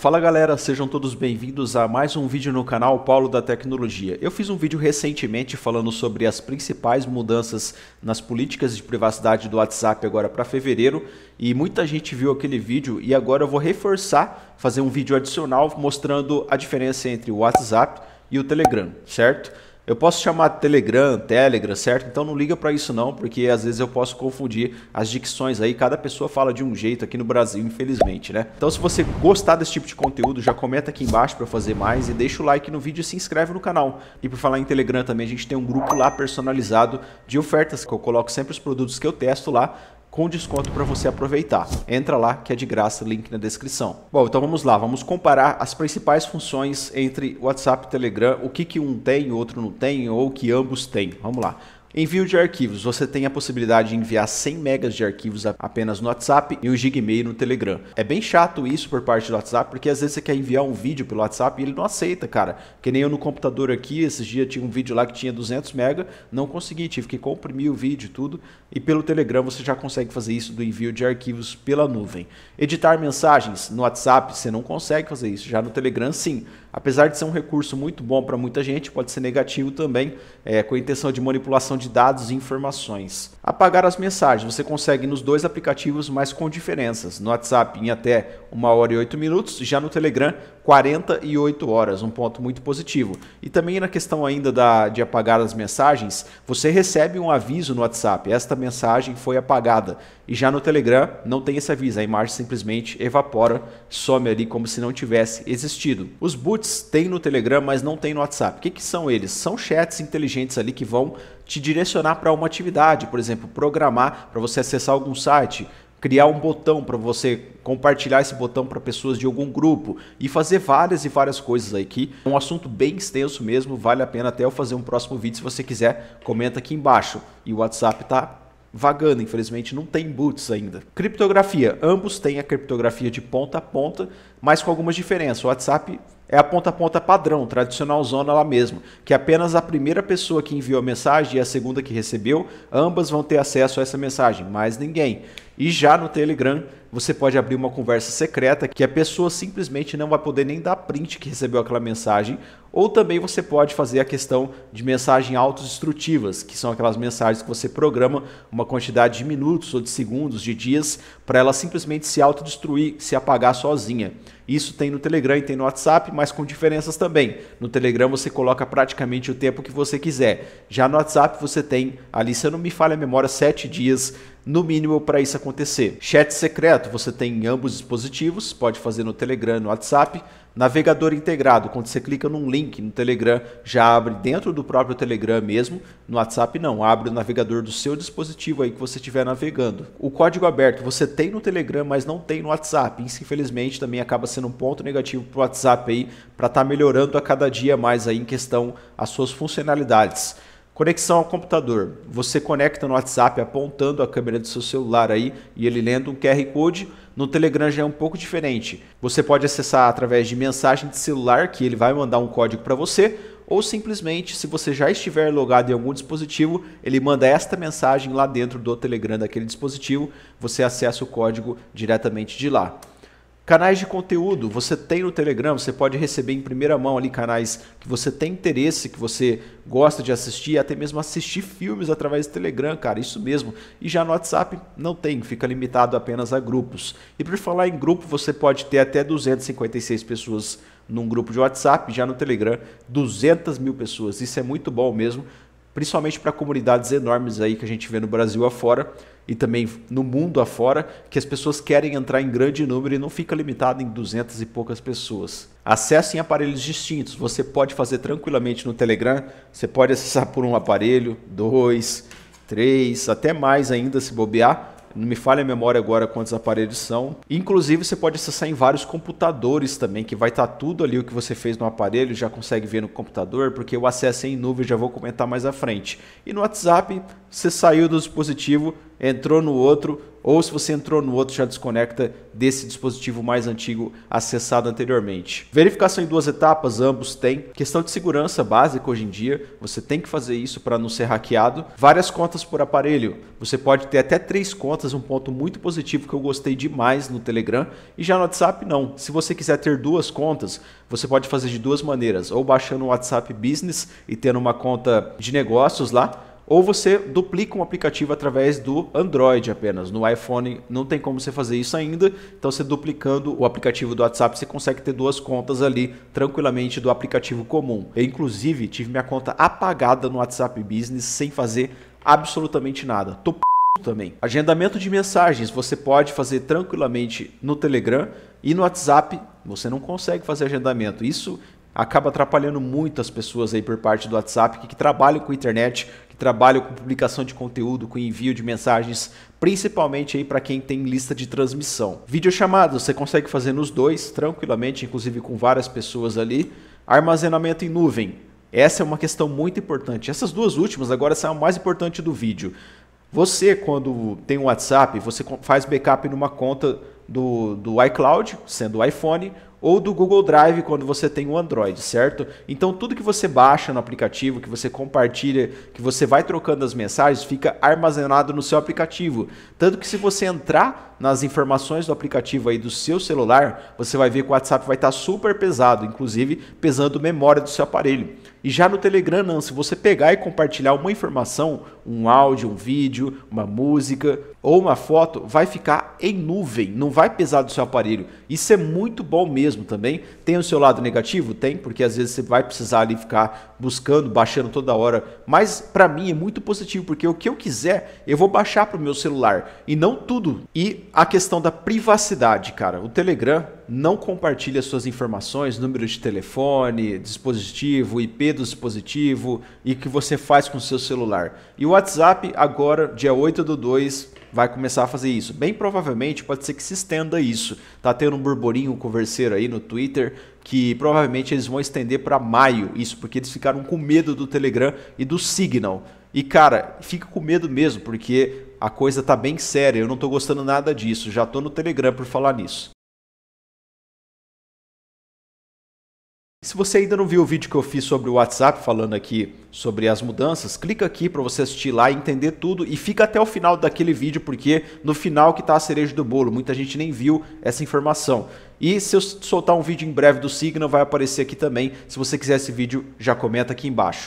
Fala galera, sejam todos bem-vindos a mais um vídeo no canal Paulo da Tecnologia. Eu fiz um vídeo recentemente falando sobre as principais mudanças nas políticas de privacidade do WhatsApp agora para fevereiro e muita gente viu aquele vídeo e agora eu vou reforçar, fazer um vídeo adicional mostrando a diferença entre o WhatsApp e o Telegram, certo? Eu posso chamar Telegram, Telegram, certo? Então não liga para isso não, porque às vezes eu posso confundir as dicções aí. Cada pessoa fala de um jeito aqui no Brasil, infelizmente, né? Então se você gostar desse tipo de conteúdo, já comenta aqui embaixo para fazer mais e deixa o like no vídeo e se inscreve no canal. E por falar em Telegram também, a gente tem um grupo lá personalizado de ofertas que eu coloco sempre os produtos que eu testo lá com desconto para você aproveitar. Entra lá que é de graça, link na descrição. Bom, então vamos lá, vamos comparar as principais funções entre WhatsApp e Telegram, o que, que um tem, o outro não tem ou que ambos têm. Vamos lá. Envio de arquivos. Você tem a possibilidade de enviar 100 megas de arquivos apenas no WhatsApp e o meio no Telegram. É bem chato isso por parte do WhatsApp, porque às vezes você quer enviar um vídeo pelo WhatsApp e ele não aceita, cara. Que nem eu no computador aqui, esses dias tinha um vídeo lá que tinha 200 mega, não consegui, tive que comprimir o vídeo e tudo. E pelo Telegram você já consegue fazer isso do envio de arquivos pela nuvem. Editar mensagens no WhatsApp, você não consegue fazer isso. Já no Telegram, sim. Apesar de ser um recurso muito bom para muita gente, pode ser negativo também, é, com a intenção de manipulação de dados e informações. Apagar as mensagens você consegue nos dois aplicativos, mas com diferenças. No WhatsApp em até 1 hora e 8 minutos, já no Telegram 48 horas, um ponto muito positivo. E também na questão ainda da, de apagar as mensagens, você recebe um aviso no WhatsApp, esta mensagem foi apagada. E já no Telegram não tem esse aviso, a imagem simplesmente evapora, some ali como se não tivesse existido. Os boots tem no Telegram, mas não tem no WhatsApp. O que, que são eles? São chats inteligentes ali que vão te direcionar para uma atividade, por exemplo, programar para você acessar algum site, criar um botão para você compartilhar esse botão para pessoas de algum grupo e fazer várias e várias coisas aqui. É um assunto bem extenso mesmo, vale a pena até eu fazer um próximo vídeo se você quiser, comenta aqui embaixo. E o WhatsApp tá vagando, infelizmente não tem boots ainda. Criptografia, ambos têm a criptografia de ponta a ponta, mas com algumas diferenças. O WhatsApp é a ponta a ponta padrão, tradicional zona lá mesmo, que apenas a primeira pessoa que enviou a mensagem e a segunda que recebeu, ambas vão ter acesso a essa mensagem, mais ninguém. E já no Telegram, você pode abrir uma conversa secreta que a pessoa simplesmente não vai poder nem dar print que recebeu aquela mensagem. Ou também você pode fazer a questão de mensagem autodestrutivas, que são aquelas mensagens que você programa uma quantidade de minutos ou de segundos, de dias, para ela simplesmente se autodestruir, se apagar sozinha. Isso tem no Telegram e tem no WhatsApp, mas com diferenças também. No Telegram você coloca praticamente o tempo que você quiser. Já no WhatsApp você tem ali, se eu não me falha a memória, sete dias no mínimo para isso acontecer. Chat secreto você tem em ambos os dispositivos, pode fazer no Telegram e no WhatsApp. Navegador integrado, quando você clica num link no Telegram, já abre dentro do próprio Telegram mesmo. No WhatsApp não, abre o navegador do seu dispositivo aí que você estiver navegando. O código aberto você tem no Telegram, mas não tem no WhatsApp. Isso infelizmente também acaba sendo um ponto negativo para o WhatsApp aí, para estar tá melhorando a cada dia mais aí em questão as suas funcionalidades. Conexão ao computador. Você conecta no WhatsApp apontando a câmera do seu celular aí e ele lendo um QR Code. No Telegram já é um pouco diferente. Você pode acessar através de mensagem de celular que ele vai mandar um código para você ou simplesmente, se você já estiver logado em algum dispositivo, ele manda esta mensagem lá dentro do Telegram daquele dispositivo, você acessa o código diretamente de lá. Canais de conteúdo, você tem no Telegram, você pode receber em primeira mão ali canais que você tem interesse, que você gosta de assistir, até mesmo assistir filmes através do Telegram, cara, isso mesmo. E já no WhatsApp não tem, fica limitado apenas a grupos. E por falar em grupo, você pode ter até 256 pessoas num grupo de WhatsApp, já no Telegram, 200 mil pessoas. Isso é muito bom mesmo principalmente para comunidades enormes aí que a gente vê no Brasil afora e também no mundo afora, que as pessoas querem entrar em grande número e não fica limitado em duzentas e poucas pessoas. Acessem aparelhos distintos, você pode fazer tranquilamente no Telegram, você pode acessar por um aparelho, dois, três, até mais ainda se bobear, não me falha a memória agora quantos aparelhos são. Inclusive, você pode acessar em vários computadores também, que vai estar tá tudo ali o que você fez no aparelho, já consegue ver no computador, porque o acesso é em nuvem, já vou comentar mais à frente. E no WhatsApp, você saiu do dispositivo, entrou no outro, ou se você entrou no outro, já desconecta desse dispositivo mais antigo acessado anteriormente. Verificação em duas etapas, ambos têm. Questão de segurança básica hoje em dia, você tem que fazer isso para não ser hackeado. Várias contas por aparelho, você pode ter até três contas, um ponto muito positivo que eu gostei demais no Telegram. E já no WhatsApp, não. Se você quiser ter duas contas, você pode fazer de duas maneiras, ou baixando o WhatsApp Business e tendo uma conta de negócios lá, ou você duplica um aplicativo através do Android apenas. No iPhone não tem como você fazer isso ainda, então você duplicando o aplicativo do WhatsApp, você consegue ter duas contas ali tranquilamente do aplicativo comum. Eu, inclusive, tive minha conta apagada no WhatsApp Business sem fazer absolutamente nada. Tô p... também. Agendamento de mensagens você pode fazer tranquilamente no Telegram e no WhatsApp você não consegue fazer agendamento. Isso acaba atrapalhando muito as pessoas aí por parte do WhatsApp que, que trabalham com internet, que trabalham com publicação de conteúdo, com envio de mensagens, principalmente aí para quem tem lista de transmissão. Videochamada você consegue fazer nos dois tranquilamente, inclusive com várias pessoas ali. Armazenamento em nuvem. Essa é uma questão muito importante. Essas duas últimas agora são a mais importante do vídeo. Você, quando tem um WhatsApp, você faz backup numa conta do, do iCloud, sendo o iPhone, ou do Google Drive quando você tem o um Android, certo? Então tudo que você baixa no aplicativo, que você compartilha, que você vai trocando as mensagens, fica armazenado no seu aplicativo. Tanto que se você entrar nas informações do aplicativo aí do seu celular, você vai ver que o WhatsApp vai estar super pesado, inclusive pesando memória do seu aparelho. E já no Telegram, não. Se você pegar e compartilhar uma informação, um áudio, um vídeo, uma música ou uma foto, vai ficar em nuvem, não vai pesar do seu aparelho. Isso é muito bom mesmo também. Tem o seu lado negativo? Tem, porque às vezes você vai precisar ali ficar buscando, baixando toda hora. Mas para mim é muito positivo, porque o que eu quiser, eu vou baixar para o meu celular e não tudo. E a questão da privacidade, cara. O Telegram não compartilhe as suas informações, número de telefone, dispositivo, IP do dispositivo e o que você faz com o seu celular. E o WhatsApp, agora, dia 8 do 2, vai começar a fazer isso. Bem provavelmente pode ser que se estenda isso. Tá tendo um burburinho, um converseiro aí no Twitter que provavelmente eles vão estender para maio isso, porque eles ficaram com medo do Telegram e do Signal. E cara, fica com medo mesmo, porque a coisa tá bem séria. Eu não tô gostando nada disso. Já tô no Telegram por falar nisso. Se você ainda não viu o vídeo que eu fiz sobre o WhatsApp falando aqui sobre as mudanças, clica aqui para você assistir lá e entender tudo e fica até o final daquele vídeo porque no final que está a cereja do bolo, muita gente nem viu essa informação. E se eu soltar um vídeo em breve do Signal vai aparecer aqui também, se você quiser esse vídeo já comenta aqui embaixo.